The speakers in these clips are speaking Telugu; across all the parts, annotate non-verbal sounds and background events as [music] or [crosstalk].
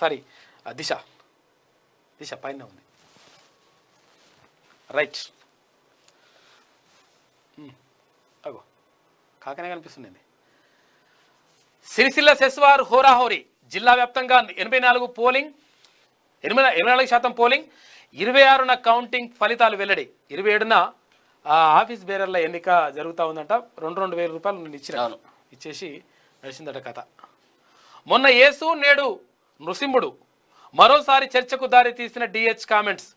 సారీ దిశ దిశ పైన ఉంది రైట్ hmm. అగో కాకనే కనిపిస్తుంది సిరిసిల్ల సెస్వార్ హోరాహోరి జిల్లా వ్యాప్తంగా ఎనభై నాలుగు పోలింగ్ ఎనిమిది ఇరవై నాలుగు శాతం పోలింగ్ ఇరవై ఆరున కౌంటింగ్ ఫలితాలు వెల్లడి ఇరవై ఏడున ఆఫీస్ బేరర్ల ఎన్నిక జరుగుతూ ఉందంట రెండు రెండు వేల రూపాయలు నేను ఇచ్చిన ఇచ్చేసి నడిచిందట కథ మొన్న ఏసు నేడు నృసింహుడు మరోసారి చర్చకు దారి తీసిన డిహెచ్ కామెంట్స్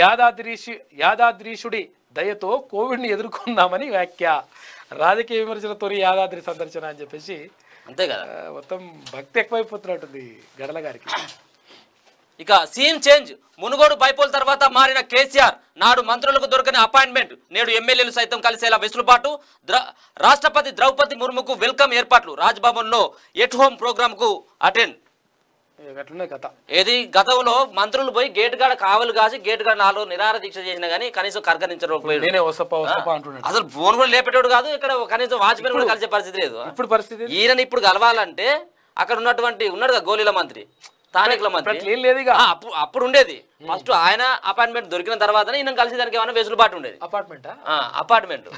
యాదాద్రీషి యాదాద్రీషుడి దయతో కోవిడ్ని ఎదుర్కొందామని వ్యాఖ్య రాజకీయ విమర్శలతో యాదాద్రి సందర్శన అని చెప్పేసి అంతే కదా మొత్తం భక్తి ఎక్కువైపోతున్నట్టుంది గడల గారికి ఇక సీన్ చేంజ్ మునుగోడు బైపోల్ తర్వాత మారిన కేసీఆర్ నాడు మంత్రులకు దొరికిన అపాయింట్మెంట్ నేడు ఎమ్మెల్యేలు సైతం కలిసేలా వెసులుబాటు రాష్ట్రపతి ద్రౌపది ముర్ముకు వెల్కమ్ ఏర్పాట్లు రాజ్భవన్లో ఎట్ హోమ్ ప్రోగ్రాంకు అటెండ్ ఏది గతంలో మంత్రులు పోయి గేట్ గాడ కావలు కాసి గేట్ గాడ నాలుగు నిరార దీక్ష చేసిన గానీ కనీసం కర్కరించలేకపోయాడు అసలు ఫోన్ కూడా లేపేటోడు కాదు ఇక్కడ కనీసం వాజ్పేయి కూడా కలిసే పరిస్థితి లేదు ఇప్పుడు పరిస్థితి ఈయన ఇప్పుడు కలవాలంటే అక్కడ ఉన్నటువంటి ఉన్నాడు కదా గోళీల మంత్రి స్థానికుల మంత్రి అప్పుడు ఉండేది ఫస్ట్ ఆయన అపార్ట్మెంట్ దొరికిన తర్వాత ఈయన కలిసి దానికి ఏమైనా వెసులుబాటు ఉండేది అపార్ట్మెంట్ అపార్ట్మెంట్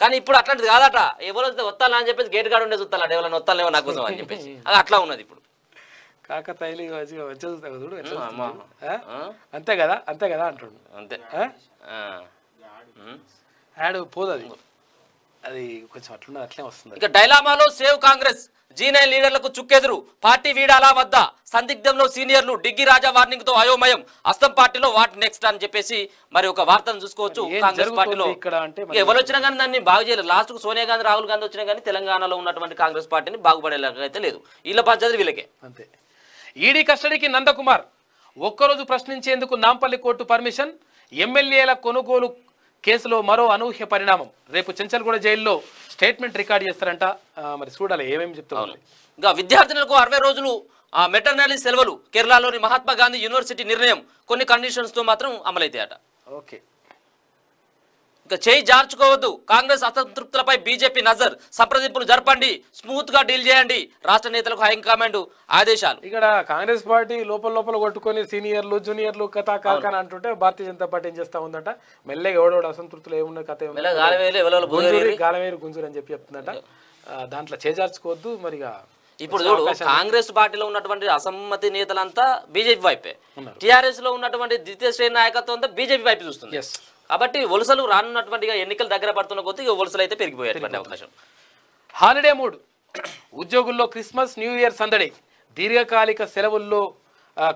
కానీ ఇప్పుడు అట్లాంటిది కాదట ఎవరో వస్తాను చెప్పేసి గేట్ గార్డ్ ఉండే చూస్తాను ఎవరైనా వస్తాను నా కోసం అని చెప్పేసి [laughs] అది అట్లా ఉన్నది ఇప్పుడు కాకతాయిలు చూడు అంతే కదా అంతే కదా అంటుండు అంతే యాడ్ పోదు అది అది కొంచెం అట్లున్నది అట్లే వస్తుంది ఇక డైలామాలో సేవ్ కాంగ్రెస్ జీ నైన్ లీడర్లకు చుక్కెదురు పార్టీ వీడాలా వద్ద సందిగ్ధంలో సీనియర్లు డిగ్గి రాజా వార్నింగ్ తో అయోమయం అస్తం పార్టీలో వాట్ నెక్స్ట్ అని చెప్పేసి మరి ఒక వార్తను చూసుకోవచ్చు కాంగ్రెస్ పార్టీలో ఎవరు వచ్చినా కానీ దాన్ని బాగు చేయలేదు లాస్ట్ కు సోనియా గాంధీ రాహుల్ గాంధీ వచ్చినా కానీ తెలంగాణలో ఉన్నటువంటి కాంగ్రెస్ పార్టీని బాగుపడేలాగా అయితే లేదు వీళ్ళ బాధ్యత వీళ్ళకే అంతే ఈడీ కస్టడీకి నందకుమార్ ఒక్కరోజు ప్రశ్నించేందుకు నాంపల్లి కోర్టు పర్మిషన్ ఎమ్మెల్యేల కొనుగోలు కేసులో మరో అనూహ్య పరిణామం రేపు చెంచల్గూడ జైల్లో స్టేట్మెంట్ రికార్డ్ చేస్తారంట మరి చూడాలి ఏమేమి చెప్తున్నారు ఇంకా విద్యార్థినులకు అరవై రోజులు ఆ సెలవులు కేరళలోని మహాత్మా గాంధీ యూనివర్సిటీ నిర్ణయం కొన్ని కండిషన్స్తో మాత్రం అమలైతాయట ఓకే చేయి జార్చుకోవద్దు కాంగ్రెస్ అసంతృప్తులపై బీజేపీ నజర్ సంప్రదింపులు జరపండి స్మూత్ గా డీల్ చేయండి రాష్ట్ర నేతలకు కమాండ్ ఆదేశాలు ఇక్కడ కాంగ్రెస్ పార్టీ లోపల లోపల కొట్టుకొని సీనియర్లు జూనియర్లు కథ కాకని అంటుంటే భారతీయ జనతా పార్టీ ఏం చేస్తా ఉందట మెల్లగా ఎవడోడు అసంతృప్తులు ఏమున్న కథ గాలవేరు గుంజురు అని చెప్పి చెప్తుందట దాంట్లో చేజార్చుకోవద్దు మరిగా ఇప్పుడు చూడు కాంగ్రెస్ పార్టీలో ఉన్నటువంటి అసమ్మతి నేతలంతా బీజేపీ వైపే టిఆర్ఎస్ లో ఉన్నటువంటి ద్వితీయ శ్రేణి నాయకత్వం అంతా బీజేపీ వైపు చూస్తుంది కాబట్టి వలసలు రానున్నటువంటిగా ఎన్నికలు దగ్గర పడుతున్న కొద్ది వలసలు అయితే పెరిగిపోయేటువంటి అవకాశం హాలిడే మూడ్ ఉద్యోగుల్లో క్రిస్మస్ న్యూ ఇయర్ సందడి దీర్ఘకాలిక సెలవుల్లో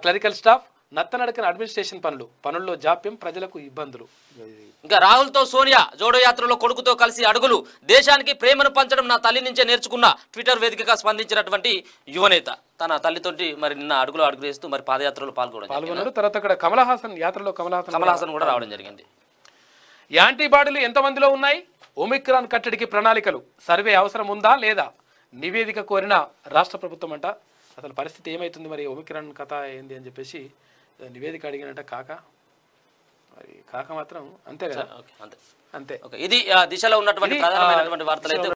క్లరికల్ స్టాఫ్ నత్తనడకన అడ్మినిస్ట్రేషన్ పనులు పనుల్లో జాప్యం ప్రజలకు ఇబ్బందులు ఇంకా రాహుల్తో సోనియా జోడో యాత్రలో కొడుకుతో కలిసి అడుగులు దేశానికి ప్రేమను పంచడం నా తల్లి నుంచే నేర్చుకున్న ట్విట్టర్ వేదికగా స్పందించినటువంటి యువనేత తన తల్లితోటి మరి నిన్న అడుగులు అడుగులేస్తూ మరి పాదయాత్రలో పాల్గొనడం పాల్గొన్నారు తర్వాత అక్కడ కమల్ హాసన్ యాత్రలో కమల్ హాసన్ కమల్ హాసన్ కూడా రావడం జరిగింది యాంటీబాడీలు ఎంతమందిలో ఉన్నాయి ఒమిక్రాన్ కట్టడికి ప్రణాళికలు సర్వే అవసరం ఉందా లేదా నివేదిక కోరిన రాష్ట్ర ప్రభుత్వం అంట అసలు పరిస్థితి ఏమవుతుంది మరి ఒమిక్రాన్ కథ ఏంది అని చెప్పేసి నివేదిక అడిగినట కాక మరి కాక మాత్రం అంతే కదా అంతే ఇది దిశలో ఉన్నటువంటి వార్తలు